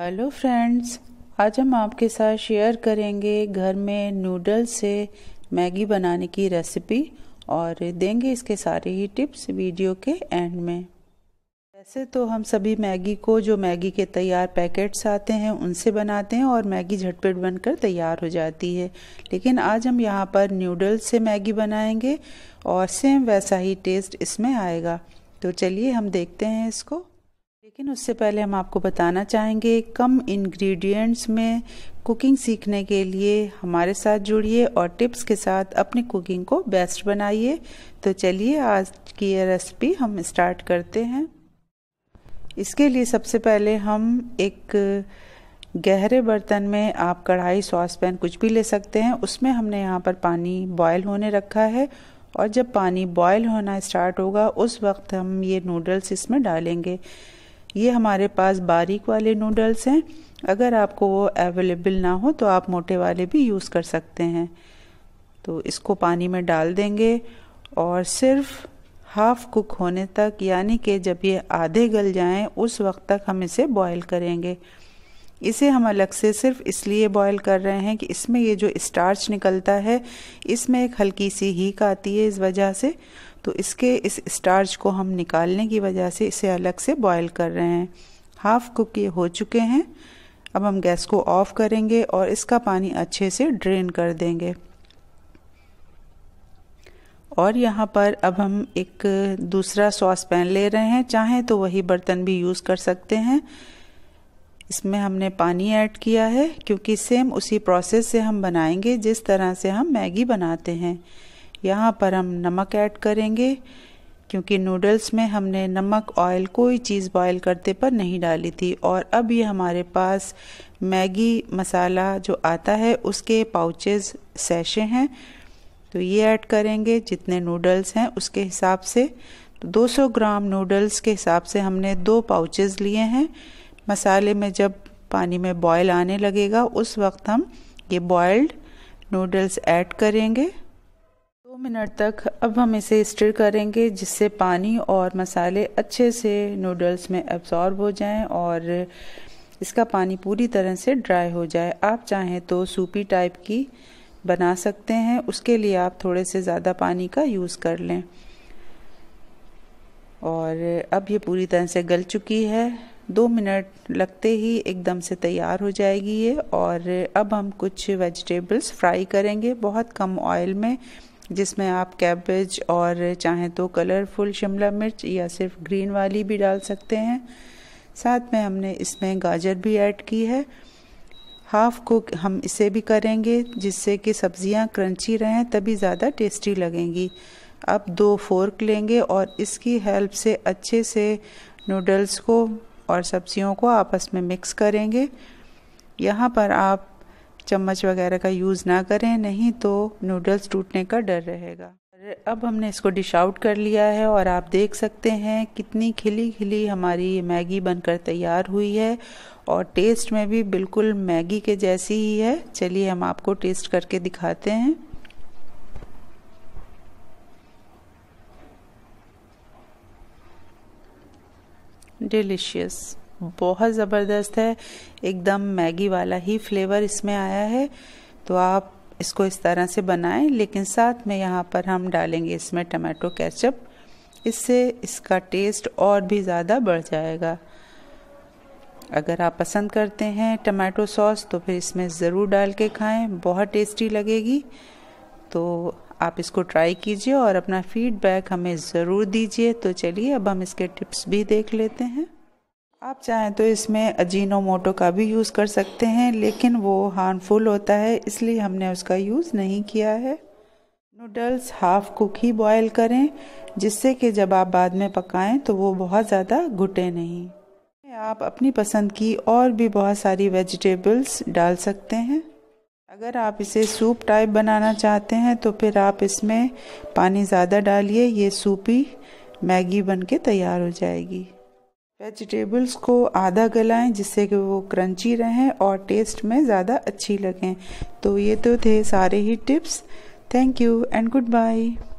hello friends आज हम आपके साथ शेयर करेंगे घर में नूडल से मैगी बनाने की रेसिपी और देंगे इसके सारे ही टिप्स वीडियो के एंड में वैसे तो हम सभी मैगी को जो मैगी के तैयार पैकेट्स आते हैं उनसे बनाते हैं और मैगी झटपट बनकर तैयार हो जाती है लेकिन आज हम यहाँ पर नूडल्स से मैगी बनाएंगे और सेम वैसा ही टेस्ट इसमें आएगा तो चलिए हम देखते हैं इसको लेकिन उससे पहले हम आपको बताना चाहेंगे कम इंग्रेडिएंट्स में कुकिंग सीखने के लिए हमारे साथ जुड़िए और टिप्स के साथ अपनी कुकिंग को बेस्ट बनाइए तो चलिए आज की ये रेसिपी हम स्टार्ट करते हैं इसके लिए सबसे पहले हम एक गहरे बर्तन में आप कढ़ाई सॉस पैन कुछ भी ले सकते हैं उसमें हमने यहाँ पर पानी बॉयल होने रखा है और जब पानी बॉयल होना स्टार्ट होगा उस वक्त हम ये नूडल्स इसमें डालेंगे ये हमारे पास बारीक वाले नूडल्स हैं अगर आपको वो अवेलेबल ना हो तो आप मोटे वाले भी यूज़ कर सकते हैं तो इसको पानी में डाल देंगे और सिर्फ हाफ कुक होने तक यानी कि जब ये आधे गल जाएं उस वक्त तक हम इसे बॉईल करेंगे इसे हम अलग से सिर्फ इसलिए बॉयल कर रहे हैं कि इसमें ये जो स्टार्च निकलता है इसमें एक हल्की सी हीक आती है इस वजह से तो इसके इस स्टार्च को हम निकालने की वजह से इसे अलग से बॉयल कर रहे हैं हाफ कुक ये हो चुके हैं अब हम गैस को ऑफ करेंगे और इसका पानी अच्छे से ड्रेन कर देंगे और यहाँ पर अब हम एक दूसरा सॉस पैन ले रहे हैं चाहें तो वही बर्तन भी यूज़ कर सकते हैं इसमें हमने पानी ऐड किया है क्योंकि सेम उसी प्रोसेस से हम बनाएंगे जिस तरह से हम मैगी बनाते हैं यहाँ पर हम नमक ऐड करेंगे क्योंकि नूडल्स में हमने नमक ऑयल कोई चीज़ बॉयल करते पर नहीं डाली थी और अब ये हमारे पास मैगी मसाला जो आता है उसके पाउचेस सैशे हैं तो ये ऐड करेंगे जितने नूडल्स हैं उसके हिसाब से तो 200 ग्राम नूडल्स के हिसाब से हमने दो पाउचेस लिए हैं मसाले में जब पानी में बॉयल आने लगेगा उस वक्त हम ये बॉयल्ड नूडल्स ऐड करेंगे दो मिनट तक अब हम इसे स्टिर करेंगे जिससे पानी और मसाले अच्छे से नूडल्स में एब्जॉर्ब हो जाएं और इसका पानी पूरी तरह से ड्राई हो जाए आप चाहें तो सूपी टाइप की बना सकते हैं उसके लिए आप थोड़े से ज़्यादा पानी का यूज़ कर लें और अब ये पूरी तरह से गल चुकी है दो मिनट लगते ही एकदम से तैयार हो जाएगी ये और अब हम कुछ वेजिटेबल्स फ्राई करेंगे बहुत कम ऑयल में जिसमें आप कैबेज और चाहें तो कलरफुल शिमला मिर्च या सिर्फ ग्रीन वाली भी डाल सकते हैं साथ में हमने इसमें गाजर भी ऐड की है हाफ कुक हम इसे भी करेंगे जिससे कि सब्जियां क्रंची रहें तभी ज़्यादा टेस्टी लगेंगी अब दो फोर्क लेंगे और इसकी हेल्प से अच्छे से नूडल्स को और सब्जियों को आपस में मिक्स करेंगे यहाँ पर आप चम्मच वगैरह का यूज़ ना करें नहीं तो नूडल्स टूटने का डर रहेगा अब हमने इसको डिश आउट कर लिया है और आप देख सकते हैं कितनी खिली खिली हमारी मैगी बनकर तैयार हुई है और टेस्ट में भी बिल्कुल मैगी के जैसी ही है चलिए हम आपको टेस्ट करके दिखाते हैं डिलिशियस बहुत ज़बरदस्त है एकदम मैगी वाला ही फ्लेवर इसमें आया है तो आप इसको इस तरह से बनाएं लेकिन साथ में यहाँ पर हम डालेंगे इसमें टमाटो केचप इससे इसका टेस्ट और भी ज़्यादा बढ़ जाएगा अगर आप पसंद करते हैं टमाटो सॉस तो फिर इसमें ज़रूर डाल के खाएं बहुत टेस्टी लगेगी तो आप इसको ट्राई कीजिए और अपना फीडबैक हमें ज़रूर दीजिए तो चलिए अब हम इसके टिप्स भी देख लेते हैं आप चाहें तो इसमें अजीनो मोटो का भी यूज़ कर सकते हैं लेकिन वो हार्मफुल होता है इसलिए हमने उसका यूज़ नहीं किया है नूडल्स हाफ कुक ही बॉयल करें जिससे कि जब आप बाद में पकाएं तो वो बहुत ज़्यादा घुटे नहीं आप अपनी पसंद की और भी बहुत सारी वेजिटेबल्स डाल सकते हैं अगर आप इसे सूप टाइप बनाना चाहते हैं तो फिर आप इसमें पानी ज़्यादा डालिए ये सूपी मैगी बन के तैयार हो जाएगी वेजिटेबल्स को आधा गलाएं जिससे कि वो क्रंची रहें और टेस्ट में ज़्यादा अच्छी लगें तो ये तो थे सारे ही tips thank you and good bye